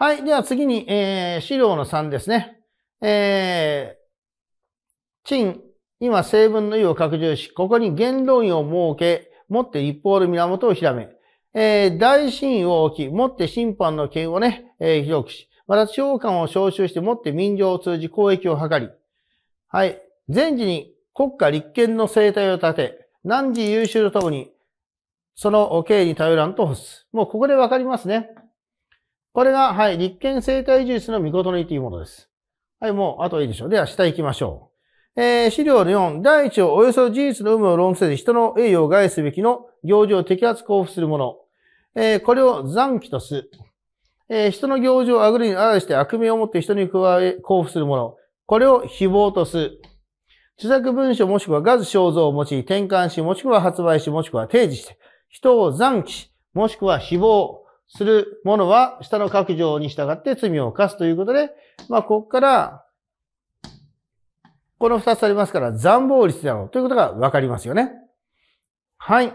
はい。では次に、えー、資料の3ですね。えー、賃、今成分の意を拡充し、ここに言論意を設け、持って立法の源をひらめ。えー、大審を置き、持って審判の権をね、えー、広くし、また地方官を召集して持って民情を通じ公益を図り、はい。前時に国家立憲の生態を立て、何時優秀とともに、その刑に頼らんと欲す。もうここでわかりますね。これが、はい、立憲生態重視の見事にというものです。はい、もう、あといいでしょう。では、下行きましょう。えー、資料の4、第1をおよそ事実の有無を論せず、人の栄誉を害すべきの行事を摘発交付するもの。えー、これを残機とす。えー、人の行事をあぐりにあらして悪名を持って人に加え、交付するもの。これを誹謗とす。著作文書もしくはガズ肖像を用い、転換し、もしくは発売し、もしくは提示して、人を残機し、もしくは誹謗、する者は、下の各条に従って罪を犯すということで、まあ、ここから、この二つありますから、残暴率だろうということがわかりますよね。はい。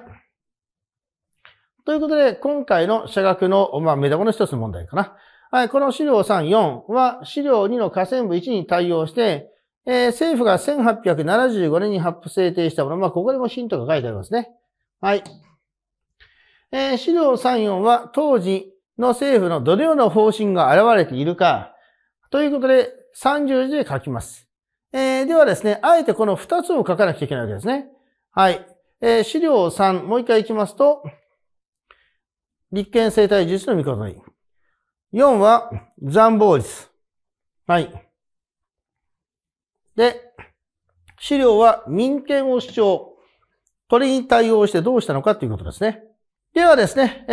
ということで、今回の社学の、まあ、目玉の一つの問題かな。はい、この資料3、4は、資料2の河川部1に対応して、えー、政府が1875年に発布制定したもの、まあ、ここでもヒントが書いてありますね。はい。えー、指3、4は当時の政府のどのような方針が現れているか、ということで30字で書きます。えー、ではですね、あえてこの2つを書かなきゃいけないわけですね。はい。えー、資料3、もう一回行きますと、立憲生態術の見事に。4は残暴率。はい。で、資料は民権を主張。これに対応してどうしたのかということですね。ではですね、え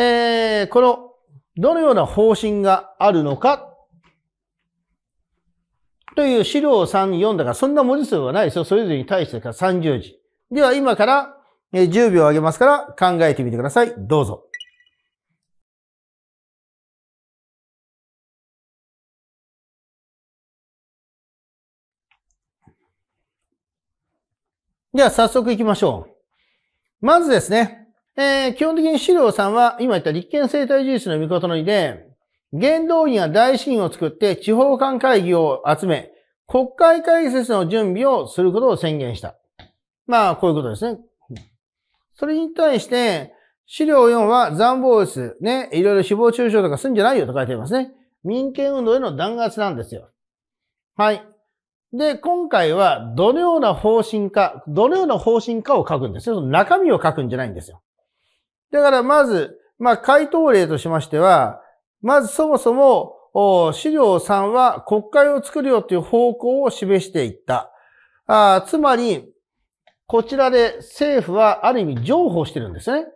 ー、この、どのような方針があるのか、という資料3、4だから、そんな文字数はないですよ。それぞれに対してから30字。では、今から10秒あげますから、考えてみてください。どうぞ。では、早速行きましょう。まずですね、えー、基本的に資料さんは、今言った立憲生態事実の見事のりで、原動員や大資金を作って地方間会議を集め、国会開設の準備をすることを宣言した。まあ、こういうことですね。それに対して、資料4は残暴ですね、いろいろ死亡中傷とかすんじゃないよと書いてありますね。民権運動への弾圧なんですよ。はい。で、今回はどのような方針か、どのような方針かを書くんですよ。その中身を書くんじゃないんですよ。だからまず、まあ、回答例としましては、まずそもそも、資料3は国会を作るよという方向を示していった。あつまり、こちらで政府はある意味譲歩してるんですね。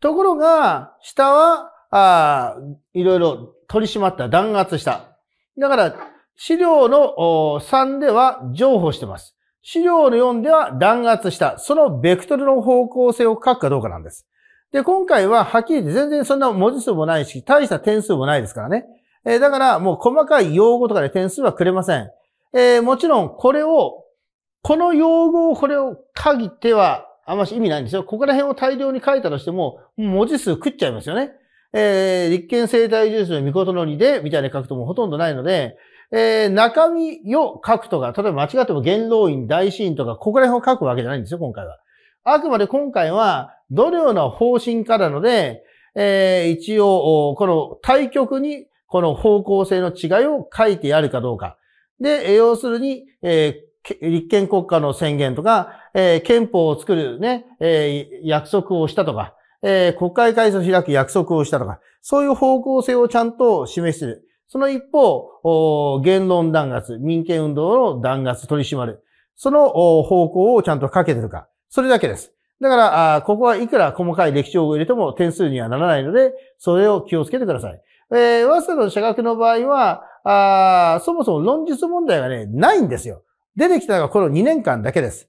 ところが、下は、あいろいろ取り締まった、弾圧した。だから、資料の3では譲歩してます。資料の4では弾圧した。そのベクトルの方向性を書くかどうかなんです。で、今回ははっきり言って全然そんな文字数もないし、大した点数もないですからね。えー、だからもう細かい用語とかで点数はくれません。えー、もちろんこれを、この用語をこれを限ってはあんまし意味ないんですよ。ここら辺を大量に書いたとしても、文字数食っちゃいますよね。えー、立憲生態重視の見事のりで、みたいな書くともほとんどないので、えー、中身を書くとか、例えば間違っても元老院、大臣とか、ここら辺を書くわけじゃないんですよ、今回は。あくまで今回は、どのような方針からので、えー、一応、この対極に、この方向性の違いを書いてやるかどうか。で、要するに、えー、立憲国家の宣言とか、えー、憲法を作るね、えー、約束をしたとか、えー、国会改組を開く約束をしたとか、そういう方向性をちゃんと示する。その一方、言論弾圧、民権運動の弾圧、取り締まる。その方向をちゃんとかけてるか。それだけです。だから、あここはいくら細かい歴史を入れても点数にはならないので、それを気をつけてください。えー、早稲田の社学の場合は、あそもそも論述問題がね、ないんですよ。出てきたのがこの2年間だけです。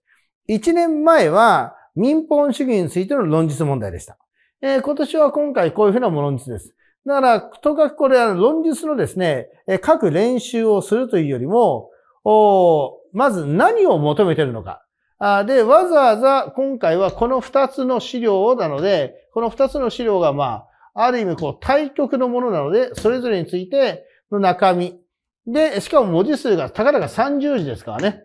1年前は民本主義についての論述問題でした。えー、今年は今回こういうふうなも論述です。だから、とかくこれは論述のですね、書く練習をするというよりも、おまず何を求めてるのか。で、わざわざ今回はこの二つの資料をなので、この二つの資料がまあ、ある意味こう対極のものなので、それぞれについての中身。で、しかも文字数が、たかだか30字ですからね。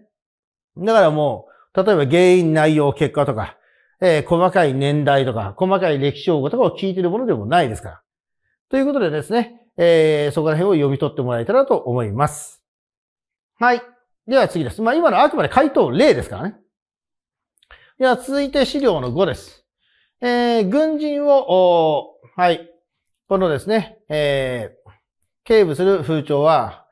だからもう、例えば原因、内容、結果とか、えー、細かい年代とか、細かい歴史用語とかを聞いているものでもないですから。ということでですね、えー、そこら辺を読み取ってもらえたらと思います。はい。では次です。まあ今のあくまで回答例ですからね。では続いて資料の5です。えー、軍人を、はい、このですね、えー、警部する風潮は、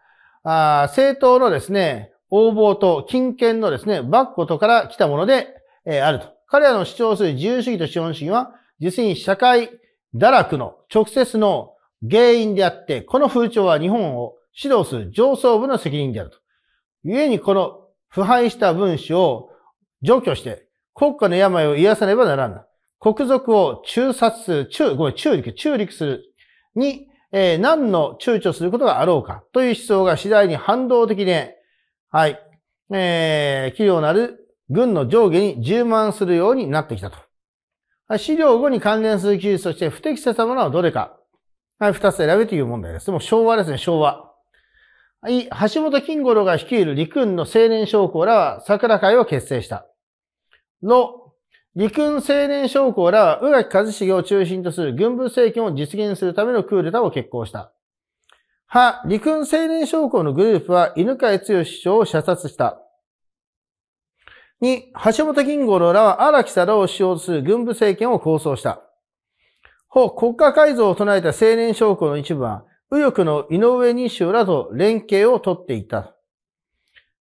あ政党のですね、横暴と金権のですね、バックことから来たもので、えー、あると。彼らの主張する自由主義と資本主義は、実に社会堕落の直接の原因であって、この風潮は日本を指導する上層部の責任であると。故にこの腐敗した分子を除去して、国家の病を癒さねばならぬ。国賊を中殺する、中、ごめん、中陸、中陸するに、えー、何の躊躇することがあろうかという思想が次第に反動的で、はい、えー、器用なる軍の上下に充満するようになってきたと。資料後に関連する記述として不適切なものはどれか。はい、二つ選べという問題です。もう昭和ですね、昭和。はい、橋本金五郎が率いる陸軍の青年将校らは桜会を結成した。の陸軍青年将校らは宇垣和重を中心とする軍部政権を実現するためのクーデターを決行した。は、陸軍青年将校のグループは犬飼剛首相を射殺した。に、橋本銀五郎らは荒木佐郎を使用する軍部政権を構想した。ほ、国家改造を唱えた青年将校の一部は、右翼の井上二州らと連携を取っていた。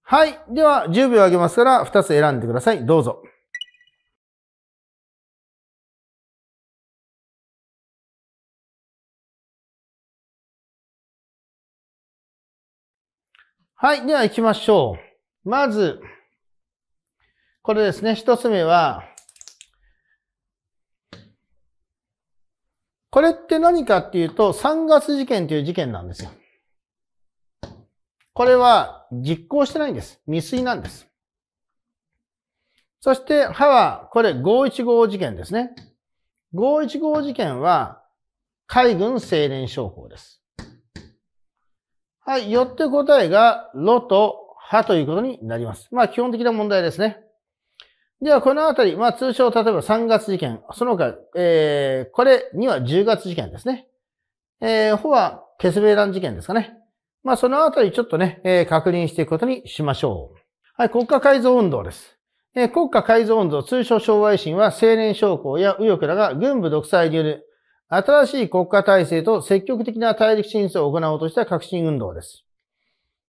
はい。では、10秒あげますから、2つ選んでください。どうぞ。はい。では行きましょう。まず、これですね。一つ目は、これって何かっていうと、3月事件という事件なんですよ。これは実行してないんです。未遂なんです。そして、歯は、これ515事件ですね。515事件は、海軍青年将校です。はい。よって答えが、ロとハということになります。まあ、基本的な問題ですね。では、このあたり、まあ、通称、例えば3月事件、その他、えー、これには10月事件ですね。えー、ほは、ケスベイラン事件ですかね。まあ、そのあたり、ちょっとね、えー、確認していくことにしましょう。はい、国家改造運動です。えー、国家改造運動、通称昭和維新は青年将校や右翼らが軍部独裁による新しい国家体制と積極的な大陸進出を行おうとした革新運動です。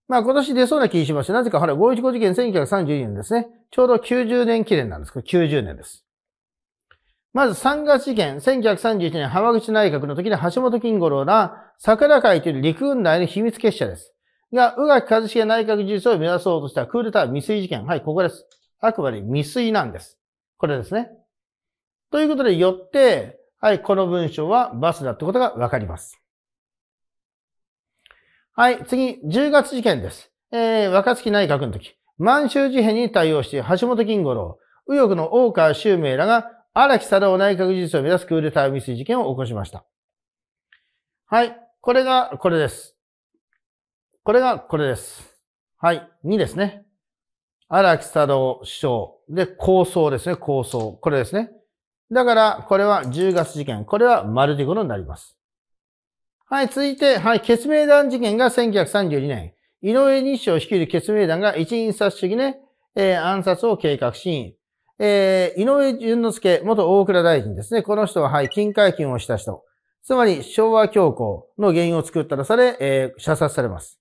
まあ今年出そうな気しまして、なぜかほら、515事件1932年ですね。ちょうど90年記念なんですけど、90年です。まず3月事件、1931年浜口内閣の時に橋本金五郎ら、桜会という陸軍内の秘密結社です。が、宇垣一茂内閣事実を目指そうとしたクーデター未遂事件。はい、ここです。あくまで未遂なんです。これですね。ということで、よって、はい、この文章はバスだってことがわかります。はい、次、10月事件です。えー、若月内閣の時、満州事変に対応して橋本金五郎、右翼の大川修明らが荒木貞夫内閣事実を目指すクーデター未遂事件を起こしました。はい、これがこれです。これがこれです。はい、2ですね。荒木貞夫首相。で、構想ですね、構想。これですね。だから、これは10月事件。これはマルティゴロになります。はい、続いて、はい、決明団事件が1932年。井上日を率いる決明団が一員殺主義ね、えー、暗殺を計画し、えー、井上淳之介、元大倉大臣ですね。この人は、はい、金解禁をした人。つまり、昭和恐慌の原因を作ったらされ、えー、射殺されます。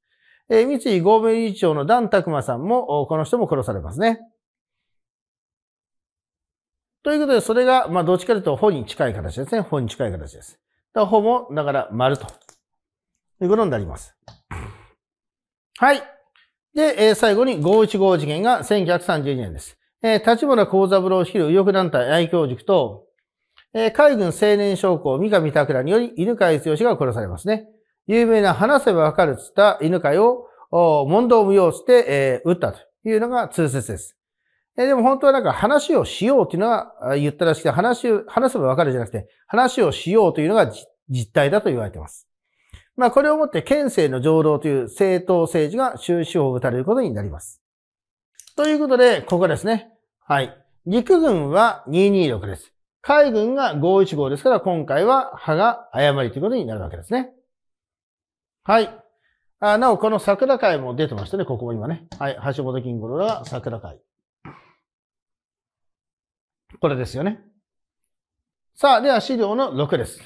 えー、三井合弁理事長の段拓馬さんも、この人も殺されますね。ということで、それが、まあ、どっちかというと、本に近い形ですね。本に近い形です。だ本も、だから、丸と。ということになります。はい。で、えー、最後に五一五事件が1932年です。えー、立花幸三郎率いる右翼団体愛教塾と、えー、海軍青年将校三上拓らにより犬飼剛が殺されますね。有名な話せばわかるっつった犬飼を問答無用して、えー、撃ったというのが通説です。えでも本当はなんか話をしようっていうのは言ったらしくて、話を、話せばわかるじゃなくて、話をしようというのが実態だと言われています。まあこれをもって県政の上道という政党政治が終止法を打たれることになります。ということで、ここですね。はい。陸軍は226です。海軍が515ですから、今回は派が誤りということになるわけですね。はい。あなお、この桜会も出てましたね、ここも今ね。はい。橋本金五郎が桜会。これですよね。さあ、では資料の6です。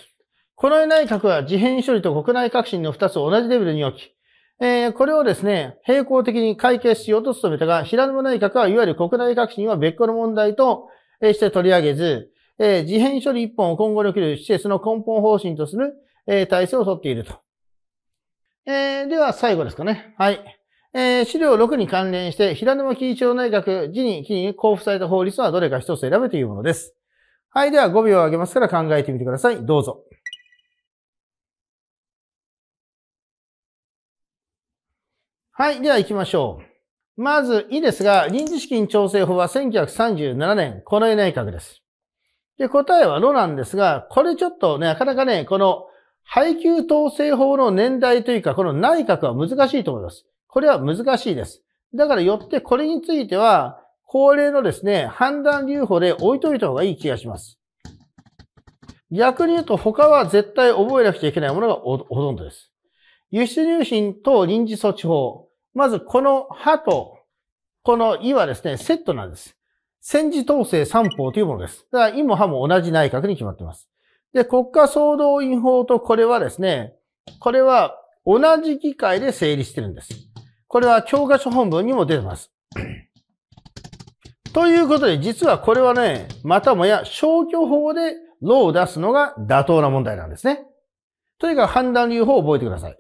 この内閣は事変処理と国内革新の2つを同じレベルに置き、えー、これをですね、並行的に解決しようと努めたが、平沼内閣はいわゆる国内革新は別個の問題として取り上げず、えー、事変処理一本を今後における施設の根本方針とする、えー、体制をとっていると。えー、では最後ですかね。はい。えー、資料6に関連して、平沼紀伊町内閣時に期に交付された法律はどれか一つ選べというものです。はい、では5秒を上げますから考えてみてください。どうぞ。はい、では行きましょう。まず、いいですが、臨時資金調整法は1937年、この内閣です。で、答えはロなんですが、これちょっとね、なかなかね、この配給統制法の年代というか、この内閣は難しいと思います。これは難しいです。だからよってこれについては、恒例のですね、判断留保で置いといた方がいい気がします。逆に言うと他は絶対覚えなくちゃいけないものがほとんどです。輸出入品等臨時措置法。まずこの歯とこの胃はですね、セットなんです。戦時統制三法というものです。だから胃も歯も同じ内閣に決まっています。で、国家総動員法とこれはですね、これは同じ議会で成立してるんです。これは教科書本文にも出てます。ということで、実はこれはね、またもや消去法でロを出すのが妥当な問題なんですね。とにかく判断由法を覚えてください。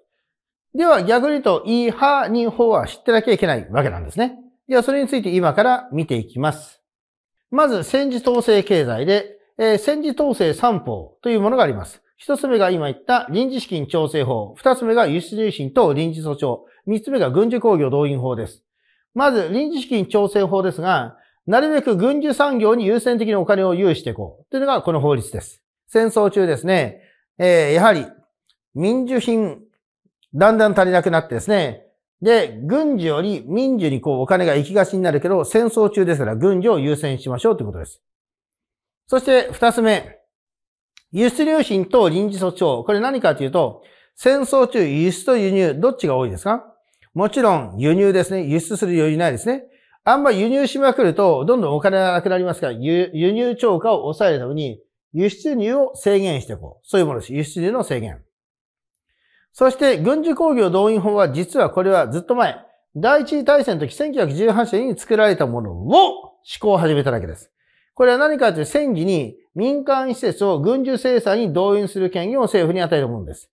では逆に言うと、いはに法は知ってなきゃいけないわけなんですね。ではそれについて今から見ていきます。まず、戦時統制経済で、えー、戦時統制三法というものがあります。一つ目が今言った臨時資金調整法。二つ目が輸出入信等臨時訴訟。三つ目が軍需工業動員法です。まず、臨時資金調整法ですが、なるべく軍需産業に優先的にお金を有していこう。というのがこの法律です。戦争中ですね、えー、やはり、民需品、だんだん足りなくなってですね、で、軍需より民需にこうお金が行きがちになるけど、戦争中ですから軍需を優先しましょうということです。そして二つ目、輸出良品と臨時措置法。これ何かというと、戦争中輸出と輸入、どっちが多いですかもちろん輸入ですね。輸出する余裕ないですね。あんま輸入しまくると、どんどんお金がなくなりますから、輸入超過を抑えるために、輸出入を制限していこう。そういうものです。輸出入の制限。そして、軍事工業動員法は、実はこれはずっと前、第一次大戦の時1918年に作られたものを施行を始めただけです。これは何かというと、戦時に民間施設を軍需生産に動員する権限を政府に与えるものです。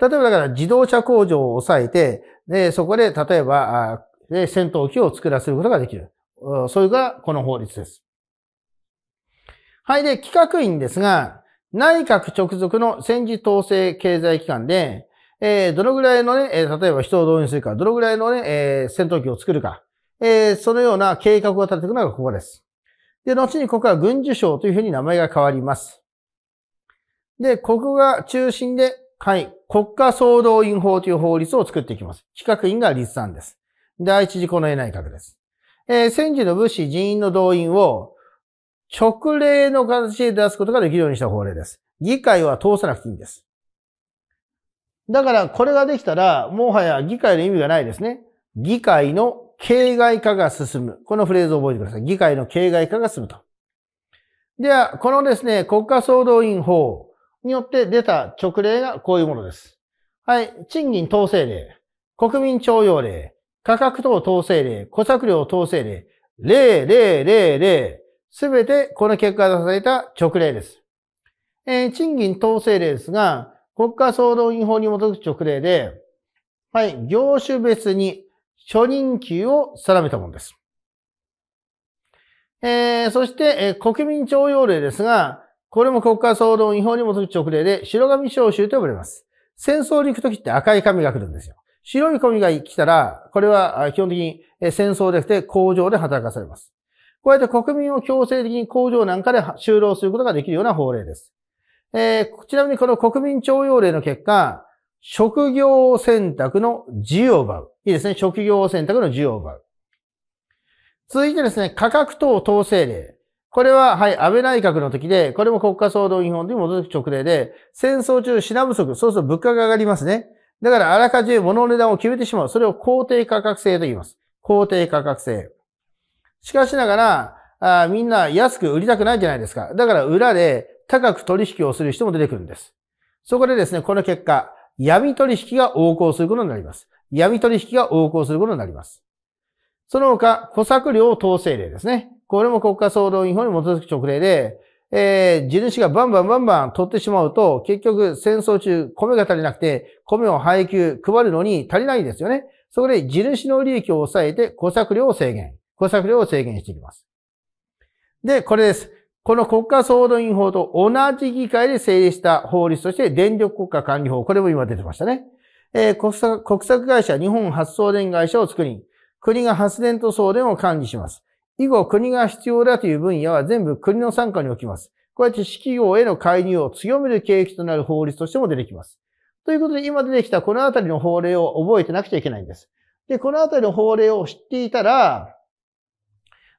例えばだから自動車工場を抑えて、で、そこで例えば、で戦闘機を作らせることができる。それがこの法律です。はい。で、企画院ですが、内閣直属の戦時統制経済機関で、えー、どのぐらいのね、え例えば人を動員するか、どのぐらいのね、えー、戦闘機を作るか、えー、そのような計画を立てていくのがここです。で、後にここは軍需省というふうに名前が変わります。で、ここが中心で、はい。国家総動員法という法律を作っていきます。企画員が立案です。第一次この絵内閣です。えー、戦時の武士人員の動員を直令の形で出すことができるようにした法令です。議会は通さなくていいんです。だからこれができたら、もはや議会の意味がないですね。議会の形骸化が進む。このフレーズを覚えてください。議会の形骸化が進むと。では、このですね、国家総動員法。によって出た直令がこういうものです。はい。賃金統制令、国民徴用令、価格等統制令、顧着料統制令、零零零零すべてこの結果が出された直令です。えー、賃金統制令ですが、国家総動員法に基づく直令で、はい、業種別に初任給を定めたものです。えー、そして、えー、国民徴用令ですが、これも国家総動員法に基づく直令で白髪召集と呼ばれます。戦争に行くときって赤い髪が来るんですよ。白い髪が来たら、これは基本的に戦争でなくて工場で働かされます。こうやって国民を強制的に工場なんかで就労することができるような法令です。えー、ちなみにこの国民徴用令の結果、職業選択の自由を奪う。いいですね。職業選択の自由を奪う。続いてですね、価格等統制令。これは、はい、安倍内閣の時で、これも国家総動員法に基づく直令で、戦争中品不足、そうすると物価が上がりますね。だから、あらかじめ物の値段を決めてしまう。それを公定価格制と言います。公定価格制。しかしながら、あみんな安く売りたくないじゃないですか。だから裏で高く取引をする人も出てくるんです。そこでですね、この結果、闇取引が横行することになります。闇取引が横行することになります。その他、小作料統制令ですね。これも国家総動員法に基づく直令で、えー、地主がバンバンバンバン取ってしまうと、結局戦争中米が足りなくて、米を配給、配るのに足りないんですよね。そこで地主の利益を抑えて、小作量を制限。小作量を制限していきます。で、これです。この国家総動員法と同じ議会で成立した法律として電力国家管理法。これも今出てましたね。えー、国策会社、日本発送電会社を作り、国が発電と送電を管理します。以後、国が必要だという分野は全部国の傘下に置きます。こうやって私企業への介入を強める契機となる法律としても出てきます。ということで、今出てきたこのあたりの法令を覚えてなくちゃいけないんです。で、このあたりの法令を知っていたら、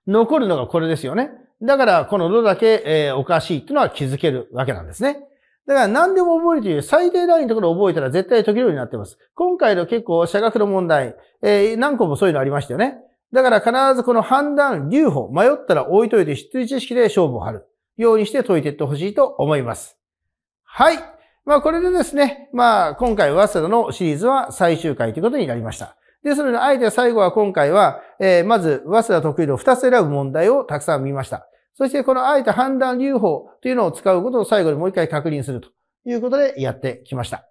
残るのがこれですよね。だから、このどだけ、えー、おかしいっていうのは気づけるわけなんですね。だから何でも覚えるという最低ラインのところを覚えたら絶対解けるようになっています。今回の結構社学の問題、えー、何個もそういうのありましたよね。だから必ずこの判断、留保、迷ったら置いといて知ってる知識で勝負を張るようにして解いていってほしいと思います。はい。まあこれでですね、まあ今回早稲田のシリーズは最終回ということになりました。ですので、あえて最後は今回は、えー、まず、早稲田得意の2つ選ぶ問題をたくさん見ました。そして、このあえて判断留保というのを使うことを最後にもう一回確認するということでやってきました。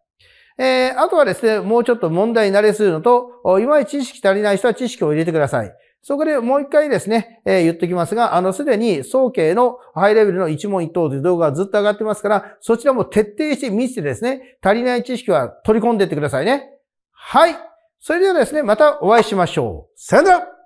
えー、あとはですね、もうちょっと問題に慣れするのと、いまいち知識足りない人は知識を入れてください。そこでもう一回ですね、えー、言っときますが、あの、すでに、総計のハイレベルの一問一答という動画がずっと上がってますから、そちらも徹底して見せてですね、足りない知識は取り込んでいってくださいね。はい。それではですね、またお会いしましょう。さよなら